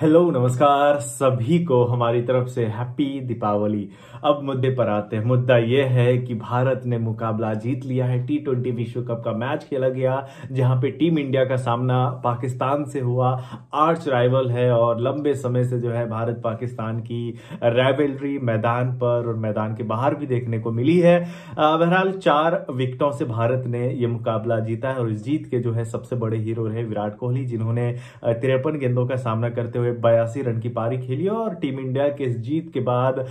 hello नमस्कार सभी को हमारी तरफ से हैप्पी दीपावली अब मुद्दे पर आते हैं मुद्दा यह है कि भारत ने मुकाबला जीत लिया है टी ट्वेंटी विश्व कप का मैच खेला गया जहां पे टीम इंडिया का सामना पाकिस्तान से हुआ आर्च राइवल है और लंबे समय से जो है भारत पाकिस्तान की राइवलरी मैदान पर और मैदान के बाहर भी देखने को मिली है बहरहाल चार विकेटों से भारत ने ये मुकाबला जीता है और इस जीत के जो है सबसे बड़े हीरो रहे विराट कोहली जिन्होंने तिरपन गेंदों का सामना करते हुए बयासी रन की पारी खेली और टीम इंडिया के इस जीत के बाद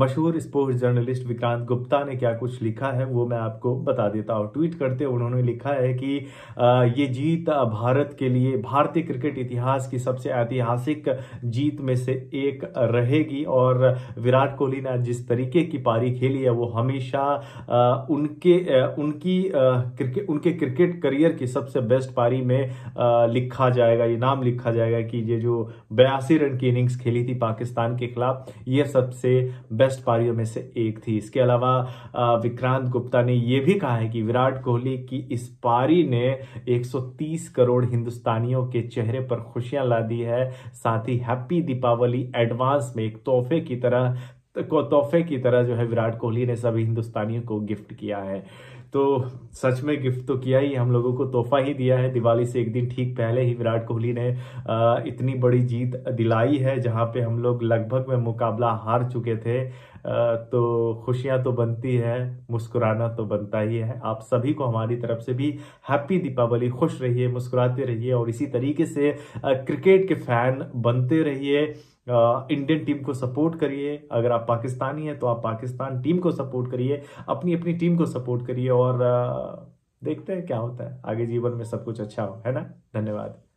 मशहूर स्पोर्ट्स जर्नलिस्ट विक्रांत गुप्ता ने क्या कुछ लिखा है वो मैं आपको बता देता हूँ ट्वीट करते उन्होंने लिखा है कि ये जीत भारत के लिए भारतीय क्रिकेट इतिहास की सबसे ऐतिहासिक जीत में से एक रहेगी और विराट कोहली ने जिस तरीके की पारी खेली है वो हमेशा उनके उनकी क्रिकेट उनके क्रिकेट करियर की सबसे बेस्ट पारी में लिखा जाएगा ये नाम लिखा जाएगा कि ये जो जो बयासी रन की इनिंग्स खेली थी पाकिस्तान के खिलाफ ये सबसे बेस्ट पारियों में से एक थी इसके अलावा विक्रांत गुप्ता ने यह भी कहा है कि विराट कोहली की इस पारी ने 130 करोड़ हिंदुस्तानियों के चेहरे पर खुशियां ला दी है साथ ही हैप्पी दीपावली एडवांस में एक तोहफे की तरह तो तोहफे की तरह जो है विराट कोहली ने सभी हिंदुस्तानियों को गिफ्ट किया है तो सच में गिफ्ट तो किया ही हम लोगों को तोहफा ही दिया है दिवाली से एक दिन ठीक पहले ही विराट कोहली ने इतनी बड़ी जीत दिलाई है जहां पे हम लोग लगभग में मुकाबला हार चुके थे तो खुशियां तो बनती है मुस्कुराना तो बनता ही है आप सभी को हमारी तरफ से भी हैप्पी दीपावली खुश रहिए मुस्कुराते रहिए और इसी तरीके से क्रिकेट के फैन बनते रहिए इंडियन टीम को सपोर्ट करिए अगर आप पाकिस्तानी हैं तो आप पाकिस्तान टीम को सपोर्ट करिए अपनी अपनी टीम को सपोर्ट करिए और देखते हैं क्या होता है आगे जीवन में सब कुछ अच्छा हो है ना धन्यवाद